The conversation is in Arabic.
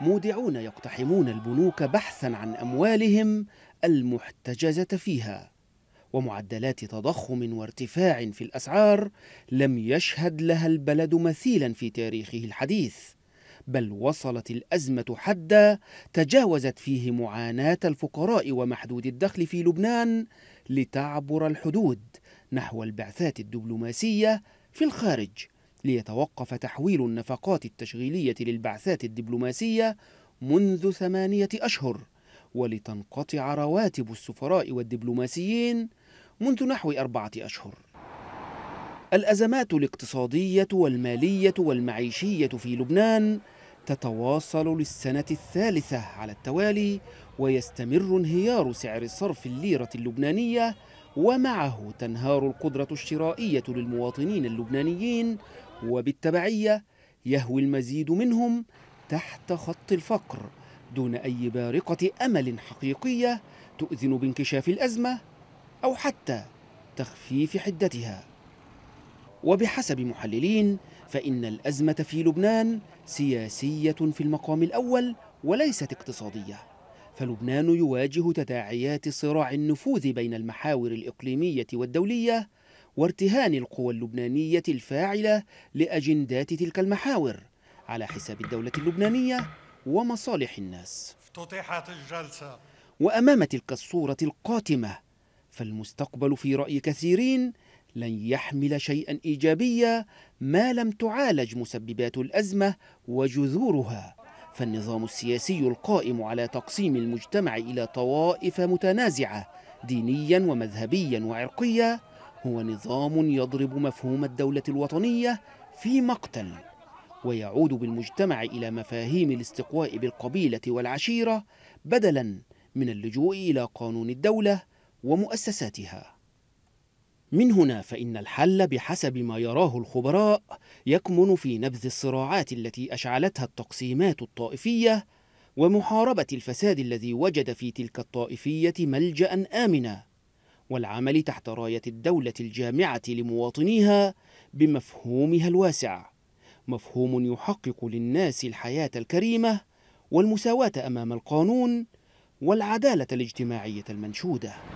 مودعون يقتحمون البنوك بحثا عن أموالهم المحتجزة فيها ومعدلات تضخم وارتفاع في الأسعار لم يشهد لها البلد مثيلا في تاريخه الحديث بل وصلت الأزمة حدا تجاوزت فيه معاناة الفقراء ومحدود الدخل في لبنان لتعبر الحدود نحو البعثات الدبلوماسية في الخارج ليتوقف تحويل النفقات التشغيلية للبعثات الدبلوماسية منذ ثمانية أشهر ولتنقطع رواتب السفراء والدبلوماسيين منذ نحو أربعة أشهر الأزمات الاقتصادية والمالية والمعيشية في لبنان تتواصل للسنة الثالثة على التوالي ويستمر انهيار سعر الصرف الليرة اللبنانية ومعه تنهار القدرة الشرائية للمواطنين اللبنانيين وبالتبعية يهوي المزيد منهم تحت خط الفقر دون أي بارقة أمل حقيقية تؤذن بانكشاف الأزمة أو حتى تخفيف حدتها وبحسب محللين فإن الأزمة في لبنان سياسية في المقام الأول وليست اقتصادية فلبنان يواجه تداعيات صراع النفوذ بين المحاور الإقليمية والدولية وارتهان القوى اللبنانية الفاعلة لأجندات تلك المحاور على حساب الدولة اللبنانية ومصالح الناس افتتحت الجلسة وأمام تلك الصورة القاتمة فالمستقبل في رأي كثيرين لن يحمل شيئا إيجابيا ما لم تعالج مسببات الأزمة وجذورها فالنظام السياسي القائم على تقسيم المجتمع إلى طوائف متنازعة دينيا ومذهبيا وعرقيا هو نظام يضرب مفهوم الدولة الوطنية في مقتل ويعود بالمجتمع إلى مفاهيم الاستقواء بالقبيلة والعشيرة بدلا من اللجوء إلى قانون الدولة ومؤسساتها من هنا فإن الحل بحسب ما يراه الخبراء يكمن في نبذ الصراعات التي أشعلتها التقسيمات الطائفية ومحاربة الفساد الذي وجد في تلك الطائفية ملجأ آمنا والعمل تحت راية الدولة الجامعة لمواطنيها بمفهومها الواسع مفهوم يحقق للناس الحياة الكريمة والمساواة أمام القانون والعدالة الاجتماعية المنشودة